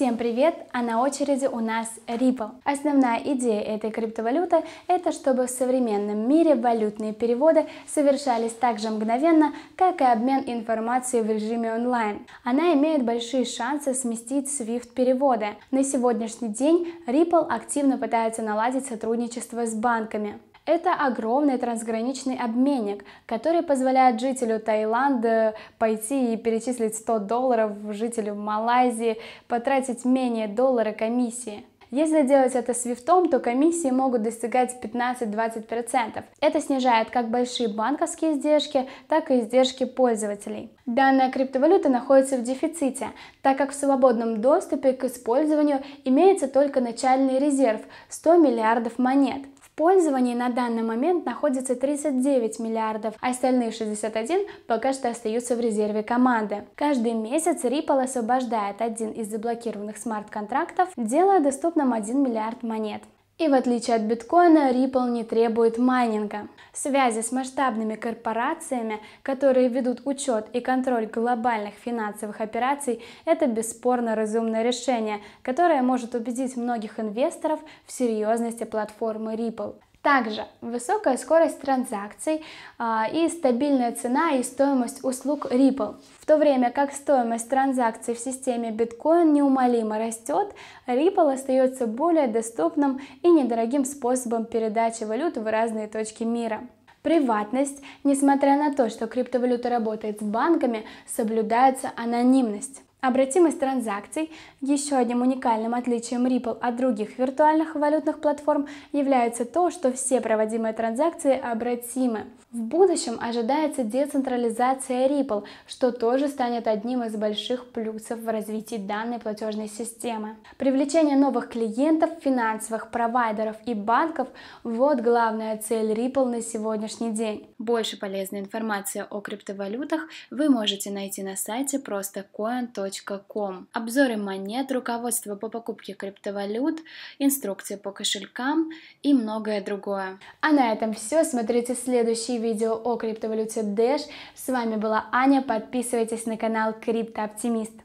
Всем привет! А на очереди у нас Ripple. Основная идея этой криптовалюты – это чтобы в современном мире валютные переводы совершались так же мгновенно, как и обмен информацией в режиме онлайн. Она имеет большие шансы сместить SWIFT-переводы. На сегодняшний день Ripple активно пытается наладить сотрудничество с банками. Это огромный трансграничный обменник, который позволяет жителю Таиланда пойти и перечислить 100 долларов жителю Малайзии, потратить менее доллара комиссии. Если делать это свифтом, то комиссии могут достигать 15-20%. Это снижает как большие банковские издержки, так и издержки пользователей. Данная криптовалюта находится в дефиците, так как в свободном доступе к использованию имеется только начальный резерв – 100 миллиардов монет использовании на данный момент находится 39 миллиардов, а остальные 61 пока что остаются в резерве команды. Каждый месяц Ripple освобождает один из заблокированных смарт-контрактов, делая доступным 1 миллиард монет. И в отличие от биткоина, Ripple не требует майнинга. Связи с масштабными корпорациями, которые ведут учет и контроль глобальных финансовых операций, это бесспорно разумное решение, которое может убедить многих инвесторов в серьезности платформы Ripple. Также высокая скорость транзакций а, и стабильная цена и стоимость услуг Ripple. В то время как стоимость транзакций в системе Bitcoin неумолимо растет, Ripple остается более доступным и недорогим способом передачи валют в разные точки мира. Приватность, несмотря на то, что криптовалюта работает с банками, соблюдается анонимность. Обратимость транзакций. Еще одним уникальным отличием Ripple от других виртуальных валютных платформ является то, что все проводимые транзакции обратимы. В будущем ожидается децентрализация Ripple, что тоже станет одним из больших плюсов в развитии данной платежной системы. Привлечение новых клиентов, финансовых провайдеров и банков – вот главная цель Ripple на сегодняшний день. Больше полезной информации о криптовалютах вы можете найти на сайте просто coin.com bitcoin.com, обзоры монет, руководство по покупке криптовалют, инструкции по кошелькам и многое другое. А на этом все. Смотрите следующие видео о криптовалюте Dash. С вами была Аня. Подписывайтесь на канал Криптооптимист.